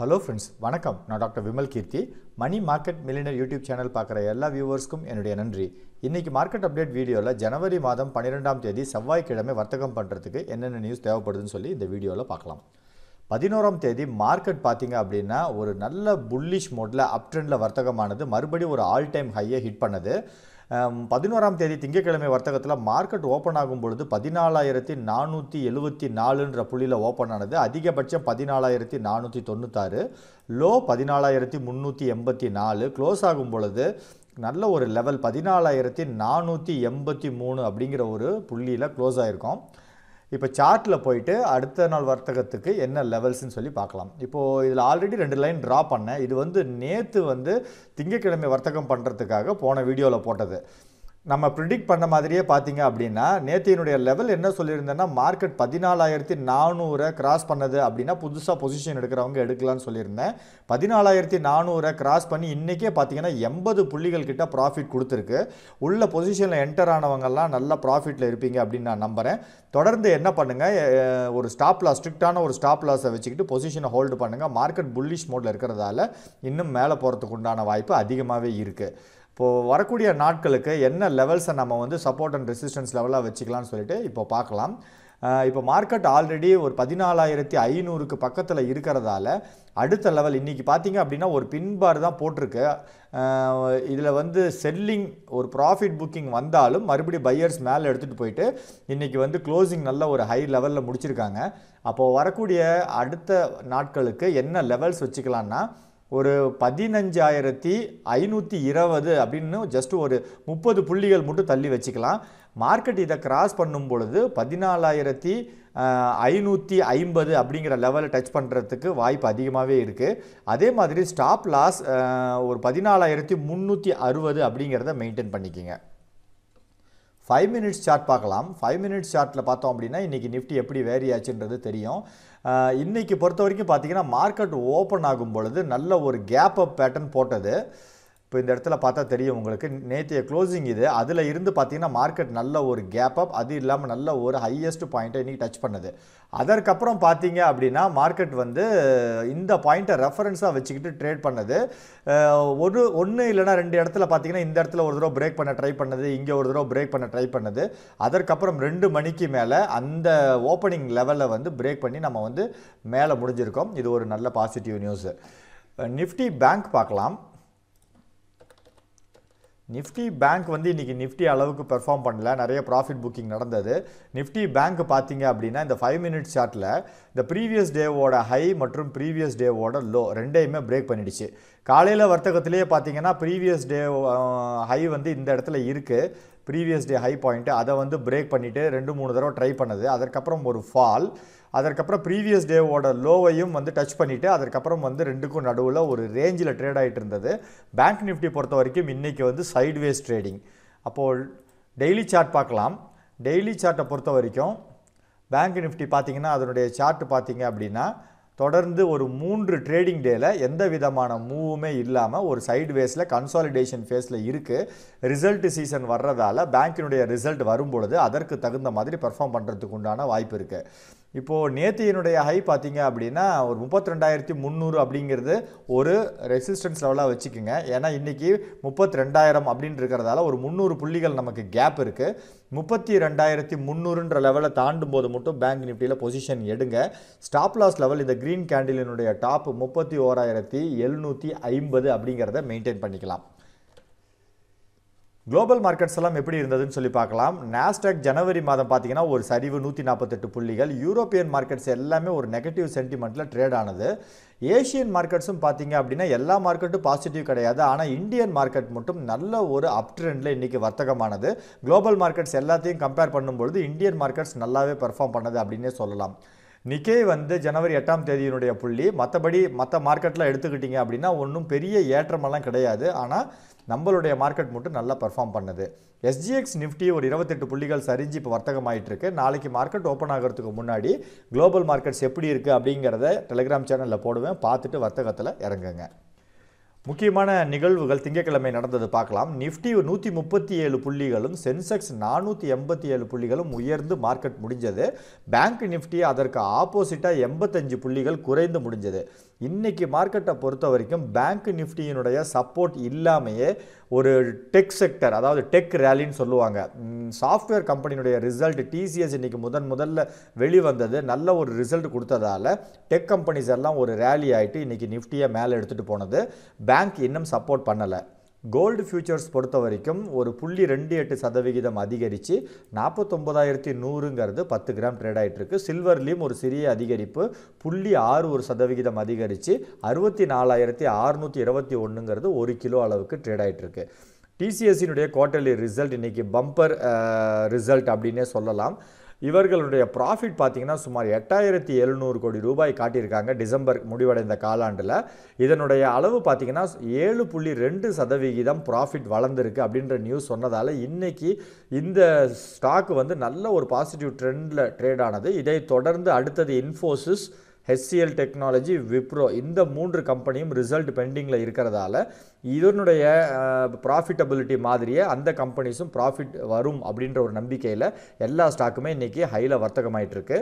hello friends வணக்கம் நான் doctor Vimal Keerthi Mani market millionaire YouTube channel பார்க்குற எல்லா வியூவர்ஸ்க்கும் என்னுடைய நன்றி இன்றைக்கி மார்க்கெட் அப்டேட் வீடியோவில் ஜனவரி மாதம் பன்னிரெண்டாம் தேதி செவ்வாய்க்கிழமை வர்த்தகம் பண்ணுறதுக்கு என்னென்ன நியூஸ் தேவைப்படுதுன்னு சொல்லி இந்த வீடியோவில் பார்க்கலாம் பதினோராம் தேதி மார்க்கெட் பார்த்தீங்க அப்படின்னா ஒரு நல்ல புல்லிஷ் மோட்டில் அப் ட்ரெண்டில் வர்த்தகமானது மறுபடியும் ஒரு ஆல் டைம் ஹையை ஹிட் பண்ணது பதினோராம் தேதி திங்கட்கிழமை வர்த்தகத்தில் மார்க்கெட் ஓப்பன் ஆகும் பொழுது பதினாலாயிரத்தி நானூற்றி எழுபத்தி நாலுன்ற புள்ளியில் ஓப்பன் ஆனது அதிகபட்சம் பதினாலாயிரத்தி நானூற்றி தொண்ணூத்தாறு லோ பதினாலாயிரத்தி முந்நூற்றி எண்பத்தி நாலு க்ளோஸ் ஆகும் பொழுது நல்ல ஒரு லெவல் பதினாலாயிரத்தி நானூற்றி எண்பத்தி மூணு அப்படிங்கிற ஒரு புள்ளியில் க்ளோஸ் ஆகிருக்கோம் இப்போ சார்ட்டில் போயிட்டு அடுத்த நாள் வர்த்தகத்துக்கு என்ன லெவல்ஸ்னு சொல்லி பார்க்கலாம் இப்போது இதில் ஆல்ரெடி ரெண்டு லைன் ட்ரா பண்ணேன் இது வந்து நேற்று வந்து திங்கக்கிழமை வர்த்தகம் பண்ணுறதுக்காக போன வீடியோவில் போட்டது நம்ம ப்ரிடிக் பண்ண மாதிரியே பார்த்தீங்க அப்படின்னா நேத்தியினுடைய லெவல் என்ன சொல்லியிருந்தேன்னா மார்க்கெட் பதினாலாயிரத்தி நானூறை கிராஸ் பண்ணது அப்படின்னா புதுசாக பொசிஷன் எடுக்கிறவங்க எடுக்கலாம்னு சொல்லியிருந்தேன் பதினாலாயிரத்தி நானூறை கிராஸ் பண்ணி இன்றைக்கே பார்த்தீங்கன்னா எண்பது புள்ளிகள் கிட்ட ப்ராஃபிட் கொடுத்துருக்கு உள்ள பொசிஷனில் என்டர் ஆனவங்கெல்லாம் நல்ல ப்ராஃபிட்டில் இருப்பீங்க அப்படின்னு நான் நம்புகிறேன் தொடர்ந்து என்ன பண்ணுங்கள் ஒரு ஸ்டாப் லாஸ் ஸ்ட்ரிக்டான ஒரு ஸ்டாப் லாஸை வச்சுக்கிட்டு பொசிஷனை ஹோல்டு பண்ணுங்கள் மார்க்கெட் புல்லிஷ் மோடில் இருக்கிறதால இன்னும் மேலே போகிறதுக்கு உண்டான வாய்ப்பு அதிகமாகவே இருக்குது இப்போது வரக்கூடிய நாட்களுக்கு என்ன லெவல்ஸை நம்ம வந்து சப்போர்ட் அண்ட் ரெசிஸ்டன்ஸ் லெவலாக வச்சுக்கலாம்னு சொல்லிட்டு இப்போ பார்க்கலாம் இப்போ மார்க்கெட் ஆல்ரெடி ஒரு பதினாலாயிரத்தி ஐநூறுக்கு பக்கத்தில் இருக்கிறதால அடுத்த லெவல் இன்றைக்கி பார்த்தீங்க அப்படின்னா ஒரு பின்பார் தான் போட்டிருக்கு இதில் வந்து செல்லிங் ஒரு ப்ராஃபிட் புக்கிங் வந்தாலும் மறுபடியும் பையர்ஸ் மேலே எடுத்துகிட்டு போயிட்டு இன்றைக்கி வந்து க்ளோசிங் நல்ல ஒரு ஹை லெவலில் முடிச்சிருக்காங்க அப்போது வரக்கூடிய அடுத்த நாட்களுக்கு என்ன லெவல்ஸ் வச்சுக்கலான்னா ஒரு பதினஞ்சாயிரத்தி ஐநூற்றி இருபது அப்படின்னு ஜஸ்ட் ஒரு முப்பது புள்ளிகள் மட்டும் தள்ளி வச்சுக்கலாம் மார்க்கெட் இதை கிராஸ் பண்ணும் பொழுது பதினாலாயிரத்தி ஐநூற்றி ஐம்பது அப்படிங்கிற லெவலை டச் பண்ணுறதுக்கு வாய்ப்பு அதிகமாகவே இருக்குது அதே மாதிரி ஸ்டாப் லாஸ் ஒரு பதினாலாயிரத்தி முந்நூற்றி அறுபது அப்படிங்கிறத மெயின்டைன் பண்ணிக்கிங்க ஃபைவ் மினிட்ஸ் சார்ட் பார்க்கலாம் ஃபைவ் மினிட்ஸ் சார்ட்டில் பார்த்தோம் அப்படின்னா இன்றைக்கி நிஃப்டி எப்படி வேரி ஆச்சுன்றது தெரியும் இன்றைக்கி பொறுத்த வரைக்கும் பார்த்திங்கன்னா மார்க்கெட் ஓப்பன் ஆகும் பொழுது நல்ல ஒரு கேப் அப் பேட்டர்ன் போட்டது இப்போ இந்த இடத்துல பார்த்தா தெரியும் உங்களுக்கு நேற்றைய க்ளோசிங் இது அதில் இருந்து பார்த்தீங்கன்னா மார்க்கெட் நல்ல ஒரு கேப் அப் அது இல்லாமல் நல்ல ஒரு ஹையஸ்ட் பாயிண்ட்டை இன்றைக்கி டச் பண்ணுது அதற்கப்புறம் பார்த்தீங்க அப்படின்னா மார்க்கெட் வந்து இந்த பாயிண்ட்டை ரெஃபரன்ஸாக வச்சுக்கிட்டு ட்ரேட் பண்ணது ஒரு ஒன்று இல்லைனா ரெண்டு இடத்துல பார்த்தீங்கன்னா இந்த இடத்துல ஒரு தடவை பிரேக் பண்ண ட்ரை பண்ணது இங்கே ஒரு தடவை பிரேக் பண்ண ட்ரை பண்ணது அதற்கப்புறம் ரெண்டு மணிக்கு மேலே அந்த ஓப்பனிங் லெவலில் வந்து பிரேக் பண்ணி நம்ம வந்து மேலே முடிஞ்சிருக்கோம் இது ஒரு நல்ல பாசிட்டிவ் நியூஸு நிஃப்டி பேங்க் பார்க்கலாம் நிஃப்டி பேங்க் வந்து இன்றைக்கி நிஃப்டி அளவுக்கு பெர்ஃபார்ம் பண்ணல நிறைய ப்ராஃபிட் புக்கிங் நடந்தது நிஃப்டி பேங்க் பார்த்தீங்க அப்படின்னா இந்த ஃபைவ் மினிட்ஸ் சார்ட்டில் இந்த ப்ரீவியஸ் டேவோட ஹை மற்றும் ப்ரீவியஸ் டேவோட லோ ரெண்டையுமே பிரேக் பண்ணிடுச்சு காலையில் வர்த்தகத்திலேயே பார்த்தீங்கன்னா ப்ரீவியஸ் டே ஹை வந்து இந்த இடத்துல இருக்குது ப்ரீவியஸ் டே ஹை பாயிண்ட்டு அதை வந்து பிரேக் பண்ணிவிட்டு ரெண்டு மூணு தடவை ட்ரை பண்ணுது அதற்கப்புறம் ஒரு ஃபால் அதற்கப்புறம் ப்ரீவியஸ் டேவோட லோவையும் வந்து டச் பண்ணிவிட்டு அதற்கப்புறம் வந்து ரெண்டுக்கும் நடுவில் ஒரு ரேஞ்சில் ட்ரேட் ஆகிட்டு இருந்தது பேங்க் நிஃப்டி பொறுத்த வரைக்கும் இன்றைக்கி வந்து சைட்வேஸ் ட்ரேடிங் அப்போது டெய்லி சார்ட் பார்க்கலாம் டெய்லி சார்ட்டை பொறுத்த வரைக்கும் பேங்க் நிஃப்டி பார்த்திங்கன்னா அதனுடைய சார்ட் பார்த்திங்க அப்படின்னா தொடர்ந்து ஒரு மூன்று ட்ரேடிங் டேல எந்த விதமான மூவுமே இல்லாமல் ஒரு சைடு வேஸில் கன்சாலிடேஷன் ஃபேஸில் இருக்குது ரிசல்ட் சீசன் வர்றதால பேங்கினுடைய ரிசல்ட் வரும்பொழுது அதற்கு தகுந்த மாதிரி பெர்ஃபார்ம் பண்ணுறதுக்கு உண்டான வாய்ப்பு இருக்குது இப்போது நேத்தியினுடைய ஹை பார்த்தீங்க அப்படின்னா ஒரு முப்பத்தி ரெண்டாயிரத்தி முந்நூறு அப்படிங்கிறது ஒரு ரெசிஸ்டன்ஸ் லெவலாக வச்சுக்கோங்க ஏன்னா இன்றைக்கி முப்பத்தி ரெண்டாயிரம் அப்படின்னு இருக்கிறதால ஒரு முந்நூறு புள்ளிகள் நமக்கு கேப் இருக்குது முப்பத்தி ரெண்டாயிரத்தி முந்நூறுன்ற லெவலை தாண்டும் போது மட்டும் பேங்க் நிஃப்டியில் பொசிஷன் எடுங்க ஸ்டாப் லாஸ் லெவல் இந்த க்ரீன் கேண்டிலினுடைய டாப் முப்பத்தி ஓராயிரத்தி எழுநூற்றி ஐம்பது அப்படிங்கிறத மெயின்டைன் பண்ணிக்கலாம் குளோபல் மார்க்கெட்ஸ் எல்லாம் எப்படி இருந்ததுன்னு சொல்லி பார்க்கலாம் நாஸ்டாக் ஜனவரி மாதம் பார்த்தீங்கன்னா ஒரு சரிவு நூற்றி நாற்பத்தெட்டு புள்ளிகள் யூரோப்பியன் மார்க்கெட்ஸ் எல்லாமே ஒரு நெகட்டிவ் சென்டிமெண்ட்டில் ட்ரேட் ஆனது ஏஷியன் மார்க்கெட்ஸும் பார்த்தீங்க அப்படின்னா எல்லா மார்க்கெட்டும் பாசிட்டிவ் கிடையாது ஆனால் இந்தியன் மார்க்கெட் மட்டும் நல்ல ஒரு அப் ட்ரெண்டில் இன்றைக்கி வர்த்தகமானது குளோபல் மார்க்கெட்ஸ் எல்லாத்தையும் கம்பேர் பண்ணும்பொழுது இந்தியன் மார்க்கெட்ஸ் நல்லாவே பெர்ஃபார்ம் பண்ணது அப்படின்னே சொல்லலாம் நிக்கே வந்து ஜனவரி எட்டாம் தேதியினுடைய புள்ளி மற்றபடி மற்ற மார்க்கெட்டில் எடுத்துக்கிட்டிங்க அப்படின்னா ஒன்றும் பெரிய ஏற்றமெல்லாம் கிடையாது ஆனால் நம்மளுடைய மார்க்கெட் மட்டும் நல்லா பர்ஃபார்ம் பண்ணுது எஸ்ஜிஎக்ஸ் நிஃப்டி ஒரு இருபத்தெட்டு புள்ளிகள் சரிஞ்சு இப்போ வர்த்தகமாயிட்டு இருக்கு நாளைக்கு மார்க்கெட் ஓப்பன் ஆகிறதுக்கு முன்னாடி குளோபல் மார்க்கெட்ஸ் எப்படி இருக்குது அப்படிங்கிறத டெலிகிராம் சேனலில் போடுவேன் பார்த்துட்டு வர்த்தகத்தில் இறங்குங்க முக்கியமான நிகழ்வுகள் திங்கட்கிழமை நடந்தது பார்க்கலாம் நிஃப்டி நூற்றி முப்பத்தி ஏழு புள்ளிகளும் சென்செக்ஸ் நானூற்றி எண்பத்தி ஏழு புள்ளிகளும் உயர்ந்து மார்க்கெட் முடிஞ்சது பேங்க் நிஃப்டி அதற்கு ஆப்போசிட்டாக எண்பத்தஞ்சு புள்ளிகள் குறைந்து முடிஞ்சது இன்னைக்கு மார்க்கெட்டை பொறுத்த வரைக்கும் பேங்க் நிஃப்டியினுடைய சப்போர்ட் இல்லாமையே ஒரு டெக் செக்டர் அதாவது டெக் ரேலின்னு சொல்லுவாங்க சாஃப்ட்வேர் கம்பெனியினுடைய ரிசல்ட் டிசிஎஸ் இன்றைக்கி முதன் முதல்ல வெளிவந்தது நல்ல ஒரு ரிசல்ட் கொடுத்ததால டெக் கம்பெனிஸ் எல்லாம் ஒரு ரேலி ஆகிட்டு இன்றைக்கி நிஃப்டியை மேலே எடுத்துகிட்டு போனது பேங்க் இன்னும் சப்போர்ட் பண்ணலை கோல்டு ஃபியூச்சர்ஸ் பொறுத்த வரைக்கும் ஒரு புள்ளி ரெண்டு எட்டு சதவிகிதம் அதிகரித்து நாற்பத்தொம்பதாயிரத்தி நூறுங்கிறது பத்து கிராம் ட்ரேட் ஆகிட்டுருக்கு சில்வர்லேயும் ஒரு சிறிய அதிகரிப்பு புள்ளி ஆறு ஒரு சதவிகிதம் அதிகரித்து அறுபத்தி நாலாயிரத்தி அறுநூற்றி இருபத்தி ஒன்றுங்கிறது ஒரு கிலோ அளவுக்கு ட்ரேட் ஆகிட்டுருக்கு டிசிஎஸ்சினுடைய குவார்ட்டர்லி ரிசல்ட் இன்றைக்கி பம்பர் ரிசல்ட் அப்படின்னே சொல்லலாம் இவர்களுடைய ப்ராஃபிட் பார்த்திங்கன்னா சுமார் எட்டாயிரத்தி எழுநூறு கோடி ரூபாய் காட்டியிருக்காங்க டிசம்பர் முடிவடைந்த காலாண்டில் இதனுடைய அளவு பார்த்திங்கன்னா ஏழு புள்ளி ரெண்டு சதவிகிதம் ப்ராஃபிட் வளர்ந்துருக்கு அப்படின்ற நியூஸ் சொன்னதால் இன்றைக்கி இந்த ஸ்டாக் வந்து நல்ல ஒரு பாசிட்டிவ் ட்ரெண்டில் ட்ரேட் ஆனது இதை தொடர்ந்து அடுத்தது இன்ஃபோசிஸ் ஹெச்சிஎல் டெக்னாலஜி விப்ரோ இந்த மூன்று கம்பெனியும் ரிசல்ட் பெண்டிங்கில் இருக்கிறதால இதனுடைய ப்ராஃபிட்டபிலிட்டி மாதிரியே அந்த கம்பெனிஸும் ப்ராஃபிட் வரும் அப்படின்ற ஒரு நம்பிக்கையில் எல்லா ஸ்டாக்குமே இன்றைக்கி ஹையில் வர்த்தகமாயிட்டிருக்கு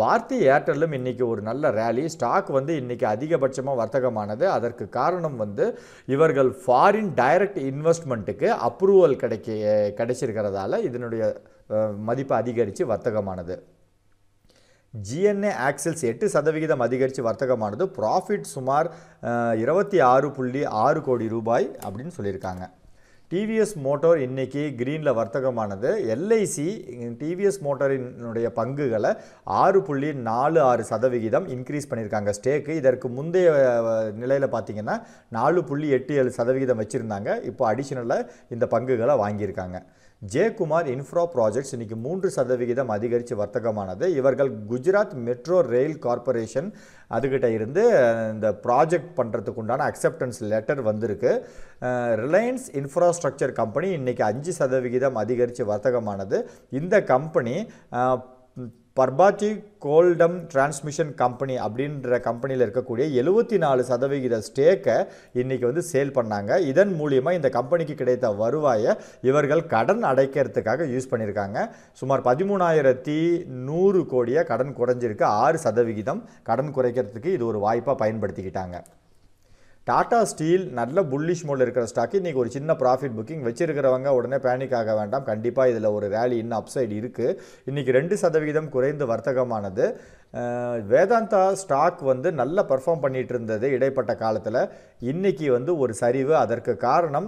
பாரதி ஏர்டெல்லும் இன்றைக்கி ஒரு நல்ல ரேலி ஸ்டாக் வந்து இன்றைக்கி அதிகபட்சமாக வர்த்தகமானது அதற்கு காரணம் வந்து இவர்கள் ஃபாரின் டைரக்ட் இன்வெஸ்ட்மெண்ட்டுக்கு அப்ரூவல் கிடைக்க கிடைச்சிருக்கிறதால இதனுடைய மதிப்பு அதிகரித்து வர்த்தகமானது ஜிஎன்ஏ Axels எட்டு சதவிகிதம் அதிகரித்து வர்த்தகமானது ப்ராஃபிட் சுமார் இருபத்தி ஆறு புள்ளி ஆறு கோடி ரூபாய் அப்படின்னு சொல்லியிருக்காங்க டிவிஎஸ் மோட்டோர் இன்றைக்கி க்ரீனில் வர்த்தகமானது எல்ஐசி டிவிஎஸ் மோட்டரினுடைய பங்குகளை ஆறு புள்ளி நாலு ஆறு சதவிகிதம் இன்க்ரீஸ் பண்ணியிருக்காங்க ஸ்டேக்கு இதற்கு முந்தைய நிலையில் பார்த்திங்கன்னா நாலு புள்ளி எட்டு ஏழு சதவிகிதம் வச்சுருந்தாங்க இப்போ அடிஷ்னலாக இந்த பங்குகளை வாங்கியிருக்காங்க ஜெயக்குமார் இன்ஃப்ரா ப்ராஜெக்ட்ஸ் இன்னைக்கு மூன்று சதவிகிதம் அதிகரித்து வர்த்தகமானது இவர்கள் குஜராத் மெட்ரோ ரயில் கார்பரேஷன் அதுக்கிட்ட இருந்து இந்த ப்ராஜெக்ட் பண்ணுறதுக்கு உண்டான அக்செப்டன்ஸ் லெட்டர் வந்திருக்கு ரிலையன்ஸ் இன்ஃப்ராஸ்ட்ரக்சர் கம்பெனி இன்றைக்கி அஞ்சு சதவிகிதம் அதிகரித்து வர்த்தகமானது இந்த company Parbati Koldam Transmission company அப்படின்ற கம்பெனியில் இருக்கக்கூடிய எழுபத்தி நாலு சதவிகித ஸ்டேக்கை இன்றைக்கி வந்து சேல் பண்ணாங்க இதன் மூலியமாக இந்த கம்பெனிக்கு கிடைத்த வருவாயை இவர்கள் கடன் அடைக்கிறதுக்காக யூஸ் பண்ணியிருக்காங்க சுமார் பதிமூணாயிரத்தி நூறு கோடியை கடன் குறைஞ்சிருக்கு ஆறு சதவிகிதம் கடன் குறைக்கிறதுக்கு இது ஒரு வாய்ப்பாக பயன்படுத்திக்கிட்டாங்க டாடா ஸ்டீல் நல்ல புல்லிஷ் மோடில் இருக்கிற ஸ்டாக் இன்றைக்கி ஒரு சின்ன ப்ராஃபிட் புக்கிங் வச்சிருக்கிறவங்க உடனே பேனிக் ஆக வேண்டாம் கண்டிப்பாக இதில் ஒரு ரேலி இன்னும் அப்சைடு இருக்குது இன்றைக்கி ரெண்டு சதவிகிதம் குறைந்து வர்த்தகமானது வேதாந்தா ஸ்டாக் வந்து நல்ல பர்ஃபார்ம் பண்ணிகிட்டு இருந்தது இடைப்பட்ட காலத்தில் இன்றைக்கி வந்து ஒரு சரிவு அதற்கு காரணம்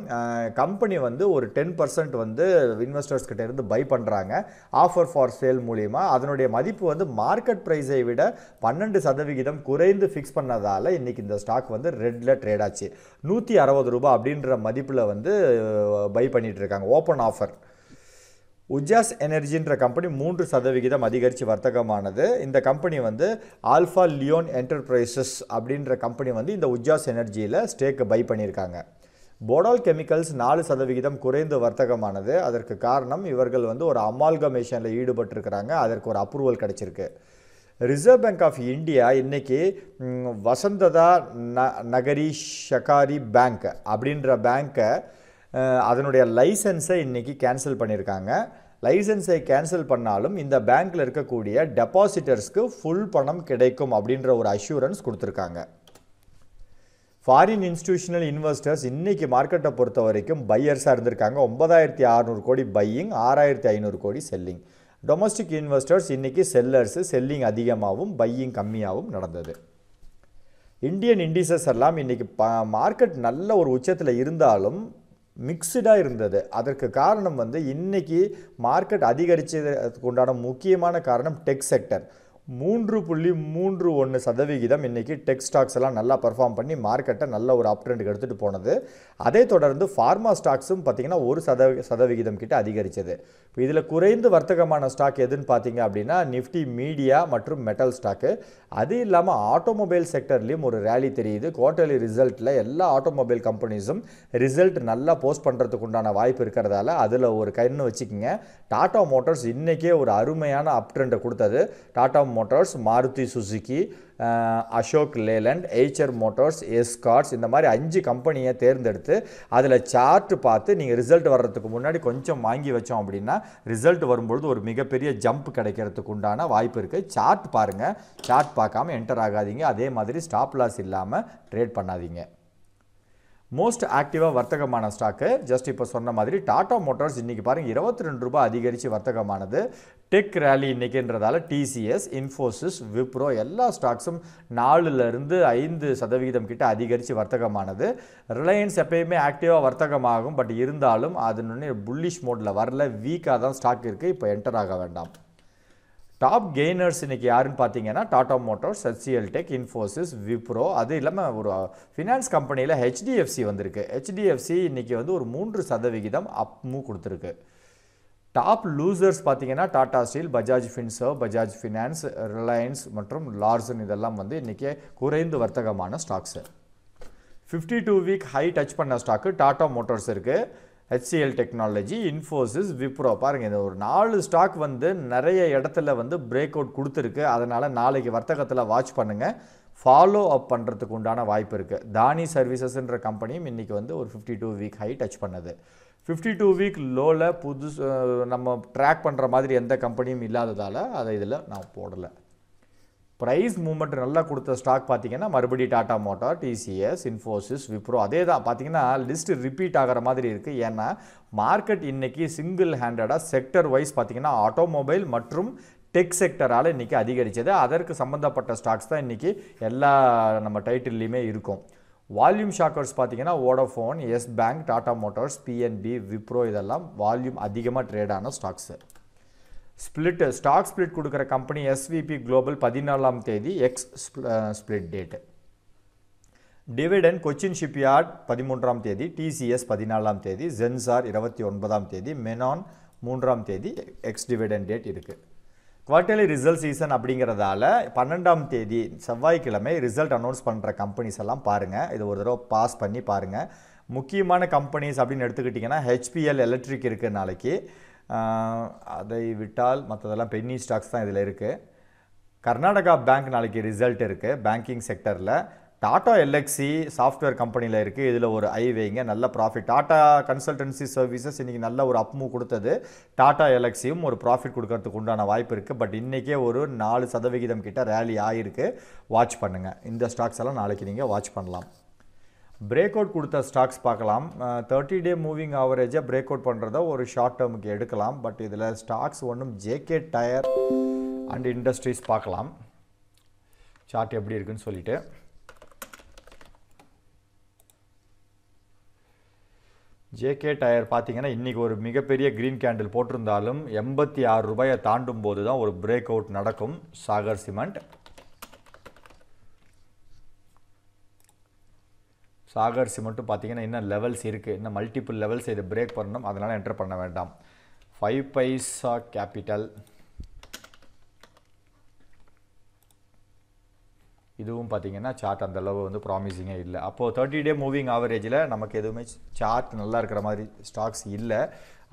கம்பெனி வந்து ஒரு டென் பர்சன்ட் வந்து இன்வெஸ்டர்ஸ்கிட்ட இருந்து பை பண்ணுறாங்க ஆஃபர் ஃபார் சேல் மூலிமா அதனுடைய மதிப்பு வந்து மார்க்கெட் ப்ரைஸை விட பன்னெண்டு சதவிகிதம் குறைந்து ஃபிக்ஸ் பண்ணதால் இன்றைக்கி இந்த ஸ்டாக் வந்து ரெட்டில் ட்ரேட் ஆச்சு நூற்றி அறுபது ரூபா அப்படின்ற மதிப்பில் வந்து பை பண்ணிகிட்ருக்காங்க ஓப்பன் ஆஃபர் உஜாஸ் எனர்ஜின்ற கம்பெனி மூன்று சதவிகிதம் அதிகரித்து வர்த்தகமானது இந்த கம்பெனி வந்து ஆல்ஃபா லியோன் என்டர்பிரைசஸ் அப்படின்ற கம்பெனி வந்து இந்த உஜாஸ் எனர்ஜியில் ஸ்டேக்கு பை பண்ணியிருக்காங்க போடால் கெமிக்கல்ஸ் நாலு சதவிகிதம் குறைந்து வர்த்தகமானது அதற்கு காரணம் இவர்கள் வந்து ஒரு அமால்கமேஷனில் ஈடுபட்டிருக்கிறாங்க அதற்கு ஒரு அப்ரூவல் கிடச்சிருக்கு ரிசர்வ் பேங்க் ஆஃப் இந்தியா இன்றைக்கி வசந்ததா ந நகரி ஷகாரி பேங்க் அப்படின்ற பேங்க்கை அதனுடைய லைசன்ஸை இன்றைக்கி கேன்சல் பண்ணியிருக்காங்க லைசன்ஸை கேன்சல் பண்ணாலும் இந்த பேங்க்கில் இருக்கக்கூடிய டெபாசிட்டர்ஸ்க்கு ஃபுல் பணம் கிடைக்கும் அப்படின்ற ஒரு அஷூரன்ஸ் கொடுத்துருக்காங்க ஃபாரின் இன்ஸ்டியூஷனல் இன்வெஸ்டர்ஸ் இன்றைக்கி மார்க்கெட்டை பொறுத்த வரைக்கும் பையர்ஸாக இருந்திருக்காங்க ஒன்பதாயிரத்தி அறநூறு கோடி பையிங் ஆறாயிரத்தி ஐநூறு கோடி செல்லிங் டொமஸ்டிக் இன்வெஸ்டர்ஸ் இன்றைக்கி செல்லர்ஸு செல்லிங் அதிகமாகவும் பையிங் கம்மியாகவும் நடந்தது இந்தியன் இண்டிசஸ் எல்லாம் இன்றைக்கி ப மார்க்கெட் நல்ல ஒரு உச்சத்தில் இருந்தாலும் மிக்சடாக இருந்தது அதற்கு காரணம் வந்து இன்றைக்கி மார்க்கெட் அதிகரித்ததுக்கு உண்டான முக்கியமான காரணம் டெக் செக்டர் மூன்று புள்ளி மூன்று ஒன்று சதவிகிதம் இன்றைக்கி டெக் ஸ்டாக்ஸ் எல்லாம் நல்லா பர்ஃபார்ம் பண்ணி மார்க்கெட்டை நல்ல ஒரு அப் ட்ரெண்ட் எடுத்துகிட்டு போனது அதே தொடர்ந்து ஃபார்மா ஸ்டாக்ஸும் பார்த்தீங்கன்னா ஒரு சத சதவிகிதம் கிட்ட அதிகரித்தது இப்போ இதில் குறைந்து வர்த்தகமான ஸ்டாக் எதுன்னு பார்த்தீங்க அப்படின்னா நிஃப்டி மீடியா மற்றும் மெட்டல் ஸ்டாக்கு அது இல்லாமல் ஆட்டோமொபைல் செக்டர்லேயும் ஒரு ரேலி தெரியுது குவார்டர்லி ரிசல்ட்டில் எல்லா ஆட்டோமொபைல் கம்பெனிஸும் ரிசல்ட் நல்லா போஸ்ட் பண்ணுறதுக்கு உண்டான வாய்ப்பு இருக்கிறதால அதில் ஒரு கண்ணு வச்சுக்கோங்க டாடா மோட்டார்ஸ் இன்றைக்கே ஒரு அருமையான அப் ட்ரெண்டை கொடுத்தது Tata Motors Maruti Suzuki Ashok Leyland Eicher Motors Escorts இந்த மாதிரி அஞ்சு கம்பெனியை தேர்ந்தெடுத்து அதில் சார்ட் பார்த்து நீங்கள் ரிசல்ட் வர்றதுக்கு முன்னாடி கொஞ்சம் வாங்கி வச்சோம் அப்படின்னா ரிசல்ட் வரும்பொழுது ஒரு மிகப்பெரிய ஜம்ப் கிடைக்கிறதுக்கு உண்டான வாய்ப்பு இருக்குது சார்ட் பாருங்கள் சார்ட் பார்க்காம என்டர் ஆகாதீங்க அதே மாதிரி ஸ்டாப் லாஸ் இல்லாமல் ட்ரேட் பண்ணாதீங்க மோஸ்ட் ஆக்டிவாக வர்த்தகமான ஸ்டாக்கு ஜஸ்ட் இப்போ சொன்ன மாதிரி டாடா மோட்டார்ஸ் இன்றைக்கி பாருங்கள் இருபத்தி ரெண்டு ரூபாய் அதிகரித்து வர்த்தகமானது டெக் ரேலி இன்றைக்கின்றதால டிசிஎஸ் இன்ஃபோசிஸ் விப்ரோ எல்லா ஸ்டாக்ஸும் நாலுலேருந்து ஐந்து சதவிகிதம் கிட்ட அதிகரித்து வர்த்தகமானது ரிலையன்ஸ் எப்பயுமே ஆக்டிவாக வர்த்தகமாகும் பட் இருந்தாலும் அதனுடைய புல்லிஷ் மோடில் வரல வீக்காக தான் ஸ்டாக் இருக்குது இப்போ என்டர் ஆக வேண்டாம் டாப் கெய்னர்ஸ் இன்றைக்கி யாருன்னு பார்த்தீங்கன்னா Tata Motors HCL Tech Infosys Wipro அது இல்லாமல் ஒரு ஃபினான்ஸ் கம்பெனியில் ஹெச்டிஎஃப்சி வந்திருக்கு ஹெச்டிஎஃப்சி இன்றைக்கி வந்து ஒரு மூன்று சதவிகிதம் அப்பும் கொடுத்துருக்கு டாப் லூசர்ஸ் பார்த்தீங்கன்னா Tata Steel Bajaj Finserv Bajaj Finance Reliance மற்றும் லார்சன் இதெல்லாம் வந்து இன்றைக்கி குறைந்து வர்த்தகமான stocks fifty two week high touch பண்ண ஸ்டாக்கு டாடா மோட்டார்ஸ் இருக்குது ஹெச்சிஎல் டெக்னாலஜி இன்ஃபோசிஸ் விப்ரோ பாருங்கள் இந்த ஒரு நாலு ஸ்டாக் வந்து நிறைய இடத்துல வந்து பிரேக் அவுட் கொடுத்துருக்கு அதனால் நாளைக்கு வர்த்தகத்தில் வாட்ச் பண்ணுங்கள் ஃபாலோ அப் பண்ணுறதுக்கு உண்டான வாய்ப்பு இருக்குது தானி சர்வீசஸ்ன்ற கம்பெனியும் இன்றைக்கி வந்து ஒரு fifty two week high touch பண்ணுது ஃபிஃப்டி டூ வீக் லோவில் புதுசு நம்ம ட்ராக் பண்ணுற மாதிரி எந்த கம்பெனியும் இல்லாததால் அதை இதில் நான் போடலை ப்ரைஸ் மூமெண்ட் நல்லா கொடுத்த ஸ்டாக் பார்த்தீங்கன்னா மறுபடியும் டாடா மோட்டார் டிசிஎஸ் இன்ஃபோசிஸ் விப்ரோ அதே தான் பார்த்தீங்கன்னா லிஸ்ட் ரிப்பீட் ஆகிற மாதிரி இருக்குது ஏன்னா மார்க்கெட் இன்றைக்கி சிங்கிள் ஹேண்டடாக செக்டர் வைஸ் பார்த்தீங்கன்னா ஆட்டோமொபைல் மற்றும் டெக் செக்டரால் இன்றைக்கி அதிகரித்தது அதற்கு சம்மந்தப்பட்ட ஸ்டாக்ஸ் தான் இன்றைக்கி எல்லா நம்ம டைட்டில்லையுமே இருக்கும் வால்யூம் ஷாக்கர்ஸ் பார்த்தீங்கன்னா Vodafone Yes Bank Tata Motors PNB Wipro இதெல்லாம் வால்யூம் அதிகமாக ட்ரேடான ஸ்டாக்ஸு ஸ்பிளிட் ஸ்டாக் ஸ்பிளிட் கொடுக்குற கம்பெனி எஸ்விபி குளோபல் பதினாலாம் தேதி ex split date dividend Cochin Shipyard பதிமூன்றாம் தேதி டிசிஎஸ் பதினாலாம் தேதி ஜென்சார் இருபத்தி ஒன்பதாம் தேதி மெனான் மூன்றாம் தேதி எக்ஸ் டிவிடன் டேட் இருக்குது குவார்டர்லி ரிசல்ட் சீசன் அப்படிங்கிறதால பன்னெண்டாம் தேதி செவ்வாய்க்கிழமை ரிசல்ட் அனௌன்ஸ் பண்ணுற கம்பெனிஸ் எல்லாம் பாருங்கள் இது ஒரு தடவை பாஸ் பண்ணி பாருங்கள் முக்கியமான கம்பெனிஸ் அப்படின்னு எடுத்துக்கிட்டிங்கன்னா ஹெச்பிஎல் எலக்ட்ரிக் இருக்குது நாளைக்கு அதை விட்டால் மற்றதெல்லாம் பென்னி ஸ்டாக்ஸ் தான் இதில் இருக்குது கர்நாடகா பேங்க் நாளைக்கு ரிசல்ட் இருக்குது பேங்கிங் செக்டரில் டாட்டா எல்எக்சி சாஃப்ட்வேர் கம்பெனியில் இருக்குது இதில் ஒரு ஐ வைங்க நல்ல ப்ராஃபிட் டாட்டா கன்சல்டன்சி சர்வீசஸ் இன்றைக்கி நல்ல ஒரு அப்மூவ் கொடுத்தது டாட்டா எலெக்சியும் ஒரு ப்ராஃபிட் கொடுக்கறதுக்கு உண்டான வாய்ப்பு இருக்குது பட் இன்றைக்கே ஒரு நாலு சதவிகிதம் கிட்ட ரேலி ஆகிருக்கு வாட்ச் பண்ணுங்கள் இந்த ஸ்டாக்ஸ் எல்லாம் நாளைக்கு நீங்கள் வாட்ச் பண்ணலாம் பிரேக் அவுட் கொடுத்த ஸ்டாக்ஸ் பார்க்கலாம் தேர்ட்டி டே மூவிங் ஆவரேஜை பிரேக் அவுட் பண்ணுறத ஒரு ஷார்ட் டேர்முக்கு எடுக்கலாம் பட் இதில் ஸ்டாக்ஸ் ஒன்றும் ஜேகே டயர் அண்ட் இண்டஸ்ட்ரீஸ் பார்க்கலாம் சார்ட் எப்படி இருக்குன்னு சொல்லிட்டு ஜேகே டயர் பார்த்தீங்கன்னா இன்றைக்கி ஒரு மிகப்பெரிய க்ரீன் கேண்டில் போட்டிருந்தாலும் எண்பத்தி ஆறு ரூபாயை தாண்டும் போது தான் ஒரு பிரேக் அவுட் நடக்கும் சாகர் சிமெண்ட் ஸோ ஆகர்சி மட்டும் பார்த்தீங்கன்னா இன்னும் லெவல்ஸ் இருக்குது இன்னும் மல்டிப்புள் லெவல்ஸ் இதை பிரேக் பண்ணணும் அதனால் என்டர் பண்ண வேண்டாம் ஃபைவ் பைசா கேபிட்டல் இதுவும் பார்த்திங்கன்னா சார்ட் அந்தளவு வந்து ப்ராமிசிங்கே இல்லை அப்போது தேர்ட்டி டே மூவிங் ஆவரேஜில் நமக்கு எதுவுமே சார்ட் நல்லா இருக்கிற மாதிரி ஸ்டாக்ஸ் இல்லை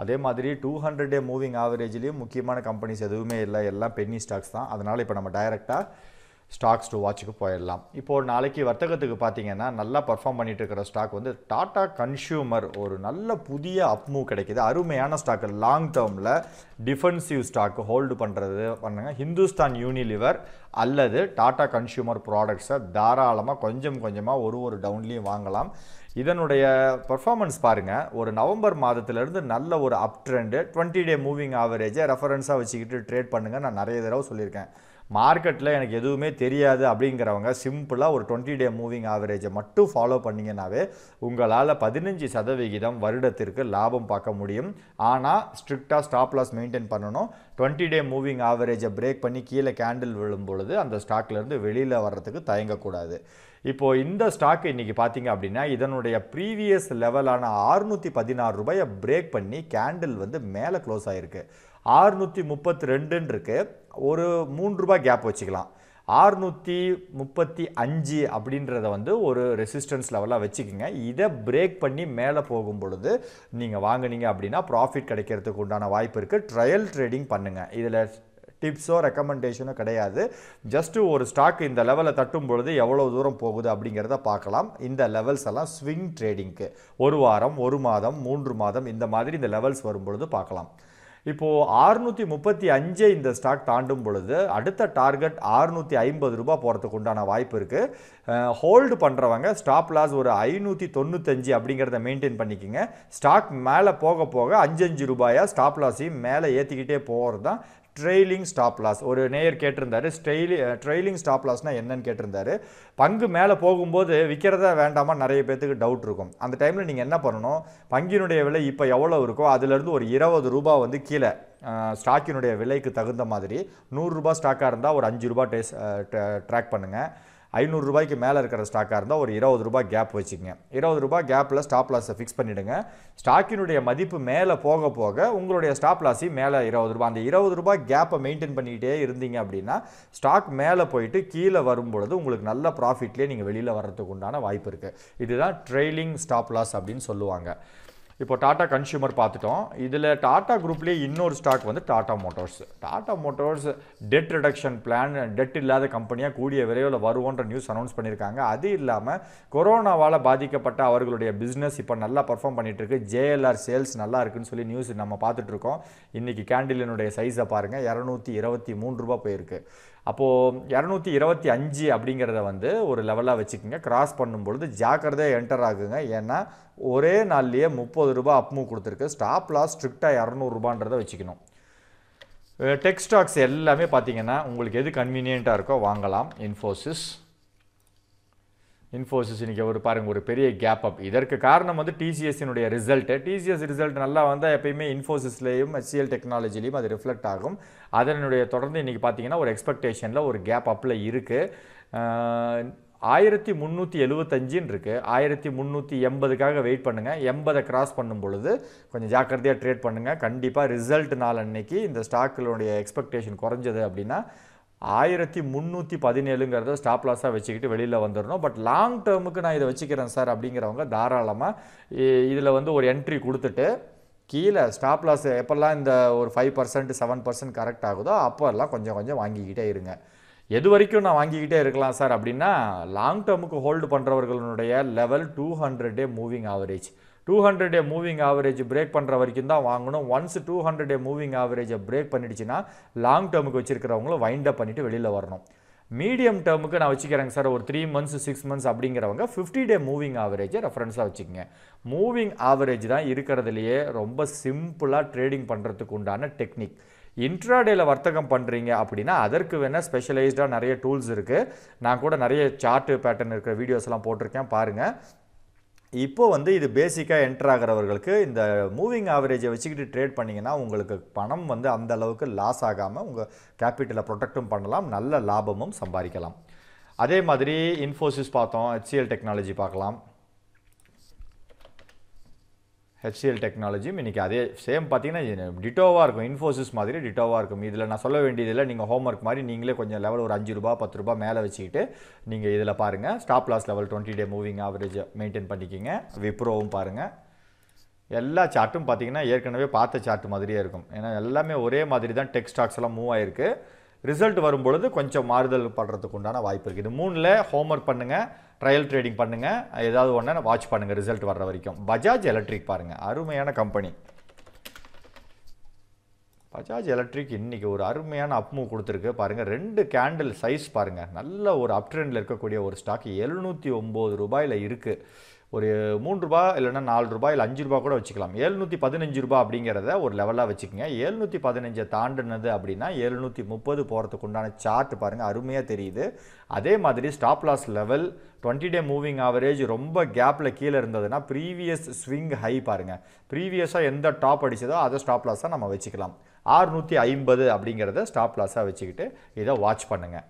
அதே மாதிரி டூ ஹண்ட்ரட் டே மூவிங் ஆவரேஜ்லேயும் முக்கியமான கம்பெனிஸ் எதுவுமே இல்லை எல்லாம் பென்னி ஸ்டாக்ஸ் தான் அதனால் இப்போ நம்ம டைரெக்டாக ஸ்டாக்ஸ் டு வாட்சுக்கு போயிடலாம் இப்போது நாளைக்கு வர்த்தகத்துக்கு பார்த்தீங்கன்னா நல்லா பர்ஃபார்ம் பண்ணிட்டு இருக்கிற ஸ்டாக் வந்து டாடா கன்சியூமர் ஒரு நல்ல புதிய அப்மூவ் கிடைக்கிது அருமையான ஸ்டாக் லாங் டேர்மில் டிஃபென்சிவ் ஸ்டாக் ஹோல்டு பண்ணுறது பண்ணுங்க ஹிந்துஸ்தான் யூனிலிவர் அல்லது டாடா கன்சியூமர் ப்ராடக்ட்ஸை தாராளமாக கொஞ்சம் கொஞ்சமாக ஒரு ஒரு டவுன்லேயும் வாங்கலாம் இதனுடைய பர்ஃபார்மன்ஸ் பாருங்கள் ஒரு நவம்பர் மாதத்திலேருந்து நல்ல ஒரு up trend twenty day moving ஆவரேஜை ரெஃபரன்ஸாக வச்சுக்கிட்டு ட்ரேட் பண்ணுங்கள் நான் நிறைய தடவை சொல்லியிருக்கேன் மார்க்கெட்டில் எனக்கு எதுவுமே தெரியாது அப்படிங்கிறவங்க சிம்பிளாக ஒரு டுவெண்ட்டி டே மூவிங் ஆவரேஜை மட்டும் ஃபாலோ பண்ணிங்கனாவே உங்களால் பதினஞ்சு சதவிகிதம் வருடத்திற்கு லாபம் பார்க்க முடியும் ஆனால் ஸ்ட்ரிக்டாக ஸ்டாப் லாஸ் மெயின்டைன் பண்ணணும் டுவெண்ட்டி டே மூவிங் ஆவரேஜை பிரேக் பண்ணி கீழே கேண்டில் விழும் பொழுது அந்த ஸ்டாக்லேருந்து வெளியில் வர்றதுக்கு தயங்கக்கூடாது இப்போது இந்த ஸ்டாக் இன்றைக்கி பார்த்தீங்க அப்படின்னா இதனுடைய ப்ரீவியஸ் லெவலான ஆறுநூற்றி பதினாறு ரூபாயை பிரேக் பண்ணி கேண்டில் வந்து மேலே க்ளோஸ் ஆகிருக்கு ஆறுநூற்றி முப்பத்தி ரெண்டுன்னு ஒரு மூன்று ரூபாய் கேப் வச்சுக்கலாம் ஆறுநூற்றி முப்பத்தி அஞ்சு அப்படின்றத வந்து ஒரு ரெசிஸ்டன்ஸ் லெவலாக வச்சுக்கோங்க இதை பிரேக் பண்ணி மேலே போகும் பொழுது நீங்கள் வாங்கினீங்க அப்படின்னா ப்ராஃபிட் கிடைக்கிறதுக்கு உண்டான வாய்ப்பு இருக்குது ட்ரையல் ட்ரேடிங் பண்ணுங்கள் இதில் டிப்ஸோ ரெக்கமெண்டேஷனோ கிடையாது ஜஸ்ட்டு ஒரு ஸ்டாக் இந்த லெவலை தட்டும் பொழுது எவ்வளோ தூரம் போகுது அப்படிங்கிறத பார்க்கலாம் இந்த லெவல்ஸ் எல்லாம் ஸ்விங் ட்ரேடிங்க்கு ஒரு வாரம் ஒரு மாதம் மூன்று மாதம் இந்த மாதிரி இந்த லெவல்ஸ் வரும்பொழுது பார்க்கலாம் இப்போது அறுநூத்தி முப்பத்தி அஞ்சு இந்த ஸ்டாக் தாண்டும் பொழுது அடுத்த டார்கெட் ஆறுநூற்றி ஐம்பது ரூபா போகிறதுக்கு உண்டான வாய்ப்பு இருக்கு ஹோல்டு பண்ணுறவங்க ஸ்டாப் லாஸ் ஒரு ஐநூற்றி தொண்ணூத்தஞ்சு அப்படிங்கிறத மெயின்டைன் பண்ணிக்கோங்க ஸ்டாக் மேலே போக போக அஞ்சு அஞ்சு ரூபாயா ஸ்டாப் லாஸையும் மேலே ஏற்றிக்கிட்டே போகிறது தான் ட்ரெய்லிங் ஸ்டாப் லாஸ் ஒரு நேயர் கேட்டிருந்தாரு ஸ்ட்ரெய்லி ட்ரெய்லிங் ஸ்டாப் லாஸ்னால் என்னன்னு கேட்டிருந்தாரு பங்கு மேலே போகும்போது விற்கிறதா வேண்டாமா நிறைய பேத்துக்கு டவுட் இருக்கும் அந்த டைமில் நீங்கள் என்ன பண்ணணும் பங்கினுடைய விலை இப்போ எவ்வளோ இருக்கோ அதுலேருந்து ஒரு இருபது ரூபா வந்து கீழே ஸ்டாக்கினுடைய விலைக்கு தகுந்த மாதிரி நூறுரூபா ஸ்டாக்காக இருந்தால் ஒரு அஞ்சு ரூபா டேஸ் ட்ராக் பண்ணுங்கள் ஐநூறுரூபாய்க்கு மேலே இருக்கிற ஸ்டாக்காக இருந்தால் ஒரு இருபது ரூபாய் கேப் வச்சுக்கங்க இருபது ரூபாய் கேப்பில் ஸ்டாப் லாஸை ஃபிக்ஸ் பண்ணிவிடுங்க ஸ்டாக்கினுடைய மதிப்பு மேலே போக போக உங்களுடைய ஸ்டாப் லாஸையும் மேலே இருபது ரூபாய் அந்த இருபது ரூபாய் கேப்பை மெயின்டைன் பண்ணிக்கிட்டே இருந்தீங்க அப்படின்னா ஸ்டாக் மேலே போயிட்டு கீழே வரும்பொழுது உங்களுக்கு நல்ல ப்ராஃபிட்லேயே நீங்கள் வெளியில் வர்றதுக்கு உண்டான வாய்ப்பு இருக்குது இதுதான் ட்ரெய்லிங் ஸ்டாப் லாஸ் அப்படின்னு சொல்லுவாங்க இப்போ டாடா கன்சியூமர் பார்த்துட்டோம் இதில் டாடா குரூப்லேயே இன்னொரு ஸ்டாக் வந்து Tata Motors Tata Motors debt reduction plan debt இல்லாத கம்பெனியாக கூடிய விரைவில் வருவோன்ற நியூஸ் அனௌன்ஸ் பண்ணியிருக்காங்க அது இல்லாமல் கொரோனாவால் பாதிக்கப்பட்ட அவர்களுடைய பிஸ்னஸ் இப்போ நல்லா பர்ஃபார்ம் பண்ணிகிட்ருக்கு ஜேஎல்ஆர் சேல்ஸ் நல்லா இருக்குன்னு சொல்லி நியூஸ் நம்ம பார்த்துட்ருக்கோம் இன்றைக்கி கேண்டிலினுடைய சைஸை பாருங்கள் இரநூத்தி இருபத்தி மூன்று ரூபா போயிருக்கு அப்போது இரநூத்தி இருபத்தி அஞ்சு அப்படிங்கிறத வந்து ஒரு லெவலாக வச்சுக்கோங்க கிராஸ் பண்ணும்பொழுது ஜாக்கிரதையாக என்டர் ஆகுங்க ஏன்னா ஒரே நாள்லேயே முப்பது ரூபா அப்மூவ் கொடுத்துருக்கு ஸ்டாப் லாஸ் ஸ்ட்ரிக்டாக இரநூறுபான்றதை வச்சுக்கணும் டெக் ஸ்டாக்ஸ் எல்லாமே பார்த்தீங்கன்னா உங்களுக்கு எது கன்வீனியண்ட்டாக இருக்கோ வாங்கலாம் இன்ஃபோசிஸ் இன்ஃபோசிஸ் இன்றைக்கி ஒரு பாருங்கள் ஒரு பெரிய கேப் அப் இதற்கு காரணம் வந்து டிசிஎஸ்ஸினுடைய ரிசல்ட்டு டிசிஎஸ் ரிசல்ட் நல்லா வந்தால் எப்பயுமே இன்ஃபோசிஸ்லேயும் ஹெச்சிஎல் டெக்னாலஜிலையும் அது ரிஃப்ளெக்ட் ஆகும் அதனுடைய தொடர்ந்து இன்றைக்கி பார்த்தீங்கன்னா ஒரு எக்ஸ்பெக்டேஷனில் ஒரு கேப் அப்பில் இருக்குது ஆயிரத்தி முந்நூற்றி எழுபத்தஞ்சின்னு இருக்குது ஆயிரத்தி முந்நூற்றி எண்பதுக்காக வெயிட் பண்ணுங்கள் எண்பதை கிராஸ் பண்ணும் பொழுது கொஞ்சம் ஜாக்கிரதையாக ட்ரேட் பண்ணுங்கள் கண்டிப்பாக ரிசல்ட் நாள் அன்னைக்கு இந்த ஸ்டாக்கினுடைய எக்ஸ்பெக்டேஷன் குறைஞ்சது அப்படின்னா ஆயிரத்தி முந்நூற்றி பதினேழுங்கிறத ஸ்டாப் லாஸாக வச்சுக்கிட்டு வெளியில் வந்துடணும் பட் லாங் டேர்முக்கு நான் இதை வச்சுக்கிறேன் சார் அப்படிங்கிறவங்க தாராளமாக இதில் வந்து ஒரு என்ட்ரி கொடுத்துட்டு கீழே ஸ்டாப் லாஸ் எப்போல்லாம் இந்த ஒரு five percent seven percent correct ஆகுதோ அப்போல்லாம் கொஞ்சம் கொஞ்சம் வாங்கிக்கிட்டே இருங்க எது வரைக்கும் நான் வாங்கிக்கிட்டே இருக்கலாம் சார் அப்படின்னா லாங் டேர்முக்கு ஹோல்டு பண்ணுறவர்களுடைய level two hundred day moving average two hundred day moving average break பண்ணுற வரைக்கும் தான் வாங்கணும் once two hundred day moving ஆவரேஜை பிரேக் பண்ணிடுச்சுன்னா லாங் டேர்முக்கு வச்சிருக்கிறவங்களும் வைண்ட் அப் பண்ணிவிட்டு வெளியில் வரணும் மீடியம் டேர்முக்கு நான் வச்சுக்கிறேங்க சார் ஒரு த்ரீ மந்த்ஸ் சிக்ஸ் மந்த்ஸ் அப்படிங்கிறவங்க ஃபிஃப்டி டே மூவிங் ஆவரேஜை ரெஃபரன்ஸாக வச்சுக்கோங்க மூவிங் ஆவரேஜ் தான் இருக்கிறதுலையே ரொம்ப சிம்பிளாக ட்ரேடிங் பண்ணுறதுக்கு உண்டான டெக்னிக் இன்ட்ராடேல வர்த்தகம் பண்ணுறீங்க அப்படின்னா அதற்கு வேணால் ஸ்பெஷலைஸ்டாக நிறைய டூல்ஸ் இருக்குது நான் கூட நிறைய சார்ட்டு பேட்டர்ன் இருக்கிற வீடியோஸ்லாம் போட்டிருக்கேன் பாருங்கள் இப்போ வந்து இது பேசிக்காக என்டர் ஆகிறவர்களுக்கு இந்த மூவிங் ஆவரேஜை வச்சுக்கிட்டு ட்ரேட் பண்ணிங்கன்னா உங்களுக்கு பணம் வந்து அந்த அளவுக்கு லாஸ் ஆகாமல் உங்கள் கேபிட்டலை ப்ரொடெக்டும் பண்ணலாம் நல்ல லாபமும் சம்பாதிக்கலாம் அதே மாதிரி இன்ஃபோசிஸ் பார்த்தோம் ஹெச்சிஎல் டெக்னாலஜி பார்க்கலாம் ஹெச்சிஎல் டெக்னாலஜி இன்றைக்கி அதே சேம் பார்த்தீங்கன்னா டிட்டோவாக இருக்கும் இன்ஃபோசிஸ் மாதிரி டிட்டோவாக இருக்கும் இதில் நான் சொல்ல வேண்டியதில்லை நீங்கள் ஹோம் ஒர்க் மாதிரி நீங்களே கொஞ்சம் லெவல் ஒரு அஞ்சு ரூபா பத்து ரூபா மேலே வச்சுக்கிட்டு நீங்கள் இதில் பாருங்கள் stop loss level twenty day moving average maintain பண்ணிக்கிங்க விப்ரோவும் பாருங்கள் எல்லா சார்ட்டும் பார்த்தீங்கன்னா ஏற்கனவே பார்த்த சார்ட் மாதிரியே இருக்கும் ஏன்னா எல்லாமே ஒரே மாதிரி தான் டெக் ஸ்டாக்ஸ் எல்லாம் மூவ் ஆகிருக்கு ரிசல்ட் வரும்பொழுது கொஞ்சம் மாறுதல் படுறதுக்கு உண்டான வாய்ப்பு இருக்குது இது மூணில் ஹோம்ஒர்க் பண்ணுங்கள் ட்ரையல் ட்ரேடிங் பண்ணுங்கள் ஏதாவது ஒன்று வாட்ச் பண்ணுங்கள் ரிசல்ட் வர்ற வரைக்கும் பஜாஜ் எலக்ட்ரிக் பாருங்கள் அருமையான கம்பெனி பஜாஜ் எலக்ட்ரிக் இன்றைக்கி ஒரு அருமையான அப்மூவ் கொடுத்துருக்கு பாருங்கள் ரெண்டு கேண்டில் சைஸ் பாருங்கள் நல்ல ஒரு அப் ட்ரெண்டில் இருக்கக்கூடிய ஒரு ஸ்டாக் எழுநூற்றி ஒம்பது ரூபாயில் இருக்குது ஒரு மூன்று ரூபா இல்லைனா நாலு ரூபாய் இல்லை அஞ்சு ரூபா கூட வச்சுக்கலாம் ஏழ்நூற்றி பதினஞ்சு ரூபா அப்படிங்கிறத ஒரு லெவலாக வச்சுக்கோங்க ஏழ்நூற்றி பதினஞ்சை தாண்டினது அப்படின்னா ஏழ்நூற்றி முப்பது போகிறதுக்கு உண்டான சார்ட் பாருங்கள் அருமையாக தெரியுது அதே மாதிரி stop loss level twenty day moving average ரொம்ப கேப்பில் கீழே இருந்ததுன்னா ப்ரீவியஸ் ஸ்விங் ஹை பாருங்கள் ப்ரீவியஸாக எந்த டாப் அடித்ததோ அதை ஸ்டாப் லாஸாக நம்ம வச்சுக்கலாம் ஆறுநூற்றி ஐம்பது அப்படிங்கிறத ஸ்டாப் லாஸாக வச்சுக்கிட்டு இதை வாட்ச் பண்ணுங்கள்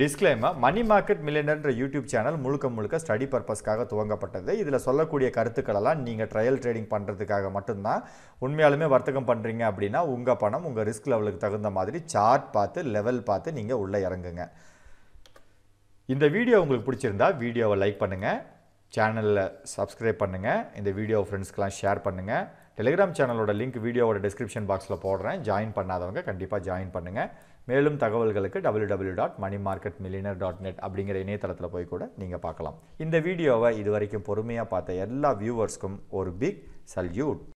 டிஸ்க்ளைமர் மணி மார்க்கெட் மில்லியனர்ன்ற யூடியூப் சேனல் முழுக்க முழுக்க ஸ்டடி பர்பஸ்க்காக துவங்கப்பட்டது இதில் சொல்லக்கூடிய கருத்துக்களெல்லாம் நீங்கள் ட்ரையல் ட்ரேடிங் பண்ணுறதுக்காக மட்டும்தான் உண்மையாலுமே வர்த்தகம் பண்ணுறீங்க அப்படின்னா உங்கள் பணம் உங்கள் ரிஸ்க் லெவலுக்கு தகுந்த மாதிரி சார்ட் பார்த்து லெவல் பார்த்து நீங்கள் உள்ளே இறங்குங்க இந்த வீடியோ உங்களுக்கு பிடிச்சிருந்தா வீடியோவை லைக் பண்ணுங்கள் சேனலில் சப்ஸ்கிரைப் பண்ணுங்கள் இந்த வீடியோ ஃப்ரெண்ட்ஸ்க்கெலாம் ஷேர் பண்ணுங்கள் டெலிகிராம் சேனலோட லிங்க் வீடியோவோட டிஸ்கிரிப்ஷன் பாக்ஸில் போடுறேன் ஜாயின் பண்ணாதவங்க கண்டிப்பாக ஜாயின் பண்ணுங்கள் மேலும் தகவல்களுக்கு W W dot money market millionaire dot net அப்படிங்கிற இணையதளத்தில் போய் கூட நீங்கள் பார்க்கலாம் இந்த வீடியோவை இது வரைக்கும் பொறுமையாக பார்த்த எல்லா வியூவர்ஸ்க்கும் ஒரு பிக் சல்யூட்